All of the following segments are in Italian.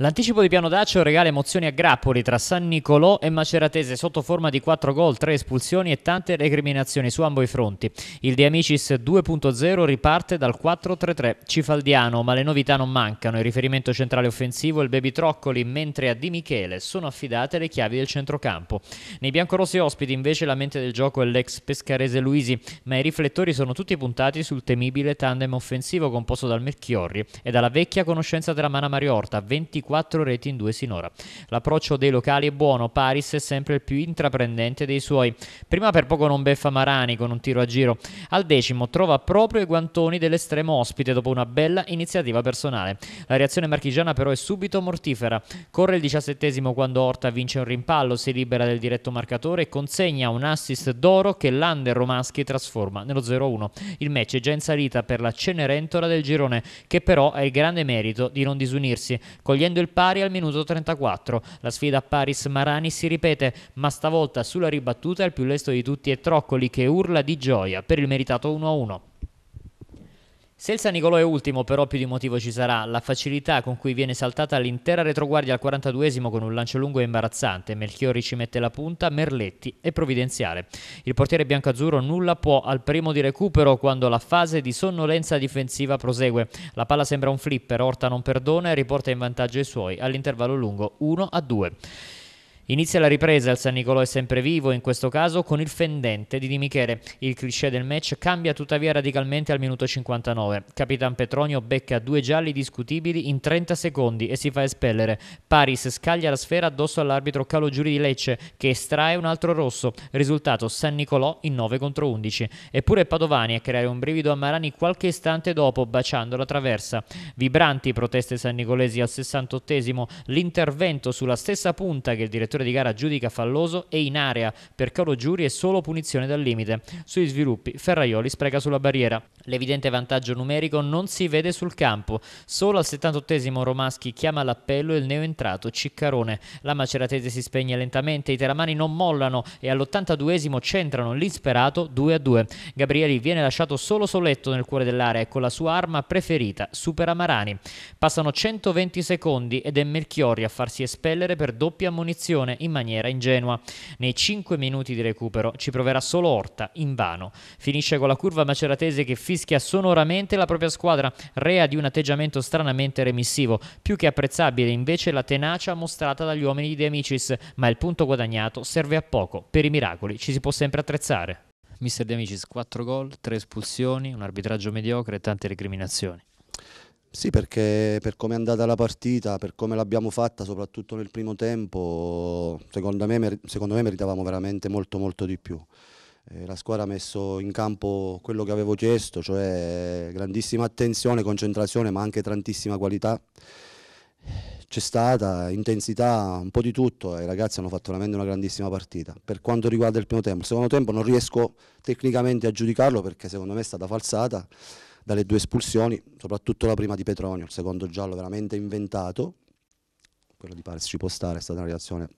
L'anticipo di Piano Daccio regala emozioni a grappoli tra San Nicolò e Maceratese sotto forma di 4 gol, 3 espulsioni e tante recriminazioni su ambo i fronti. Il De Amicis 2.0 riparte dal 4-3-3 cifaldiano, ma le novità non mancano. Il riferimento centrale offensivo è il baby Troccoli, mentre a Di Michele sono affidate le chiavi del centrocampo. Nei biancorossi ospiti invece la mente del gioco è l'ex pescarese Luisi, ma i riflettori sono tutti puntati sul temibile tandem offensivo composto dal Melchiorri e dalla vecchia conoscenza della Mana Mariorta, 24 4 reti in 2 sinora. L'approccio dei locali è buono, Paris è sempre il più intraprendente dei suoi. Prima per poco non beffa Marani con un tiro a giro. Al decimo trova proprio i guantoni dell'estremo ospite dopo una bella iniziativa personale. La reazione marchigiana però è subito mortifera. Corre il diciassettesimo quando Orta vince un rimpallo, si libera del diretto marcatore e consegna un assist d'oro che Lander Romaschi trasforma nello 0-1. Il match è già in salita per la Cenerentola del girone, che però ha il grande merito di non disunirsi, cogliendo conseguendo il pari al minuto 34. La sfida a Paris-Marani si ripete, ma stavolta sulla ribattuta il più lesto di tutti è Troccoli che urla di gioia per il meritato 1-1. Se il San Nicolò è ultimo, però più di motivo ci sarà. La facilità con cui viene saltata l'intera retroguardia al 42esimo con un lancio lungo e imbarazzante. Melchiori ci mette la punta, Merletti è provvidenziale. Il portiere biancazzurro nulla può al primo di recupero quando la fase di sonnolenza difensiva prosegue. La palla sembra un flipper, Orta non perdona e riporta in vantaggio i suoi all'intervallo lungo 1-2. Inizia la ripresa, il San Nicolò è sempre vivo, in questo caso con il fendente di Di Michele. Il cliché del match cambia tuttavia radicalmente al minuto 59. Capitan Petronio becca due gialli discutibili in 30 secondi e si fa espellere. Paris scaglia la sfera addosso all'arbitro Calo Giuri di Lecce che estrae un altro rosso. Risultato San Nicolò in 9 contro 11. Eppure Padovani a creare un brivido a Marani qualche istante dopo baciando la traversa. Vibranti proteste san nicolesi al 68 l'intervento sulla stessa punta che il direttore direttore di gara giudica falloso e in area per Colo Giuri è solo punizione dal limite. Sui sviluppi Ferraioli spreca sulla barriera. L'evidente vantaggio numerico non si vede sul campo. Solo al 78esimo Romaschi chiama all'appello il neoentrato Ciccarone. La maceratese si spegne lentamente, i teramani non mollano e all'82esimo centrano l'insperato 2 a 2. Gabrieli viene lasciato solo soletto nel cuore dell'area e con la sua arma preferita, supera Marani. Passano 120 secondi ed è Melchiori a farsi espellere per doppia munizione punizione in maniera ingenua. Nei 5 minuti di recupero ci proverà solo Orta, vano. Finisce con la curva maceratese che fischia sonoramente la propria squadra, rea di un atteggiamento stranamente remissivo. Più che apprezzabile invece la tenacia mostrata dagli uomini di De Amicis, ma il punto guadagnato serve a poco. Per i miracoli ci si può sempre attrezzare. Mister De Amicis 4 gol, 3 espulsioni, un arbitraggio mediocre e tante recriminazioni. Sì, perché per come è andata la partita, per come l'abbiamo fatta, soprattutto nel primo tempo, secondo me, secondo me meritavamo veramente molto molto di più. Eh, la squadra ha messo in campo quello che avevo chiesto, cioè grandissima attenzione, concentrazione, ma anche tantissima qualità. C'è stata intensità, un po' di tutto e i ragazzi hanno fatto veramente una grandissima partita. Per quanto riguarda il primo tempo, il secondo tempo non riesco tecnicamente a giudicarlo perché secondo me è stata falsata dalle due espulsioni, soprattutto la prima di Petronio, il secondo giallo veramente inventato, quello di Paris ci può stare, è stata una reazione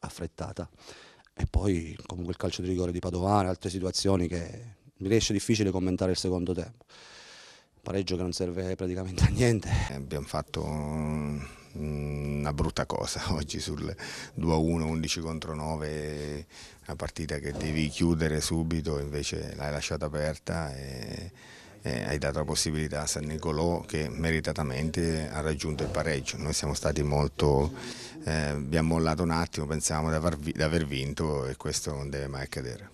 affrettata. E poi comunque il calcio di rigore di Padovana, altre situazioni che mi riesce difficile commentare il secondo tempo. Pareggio che non serve praticamente a niente. Eh, abbiamo fatto una brutta cosa oggi sul 2-1, 11 contro 9, una partita che devi chiudere subito, invece l'hai lasciata aperta. E eh, hai dato la possibilità a San Nicolò che meritatamente ha raggiunto il pareggio. Noi siamo stati molto, eh, abbiamo mollato un attimo, pensavamo di, aver vinto e questo non deve mai accadere.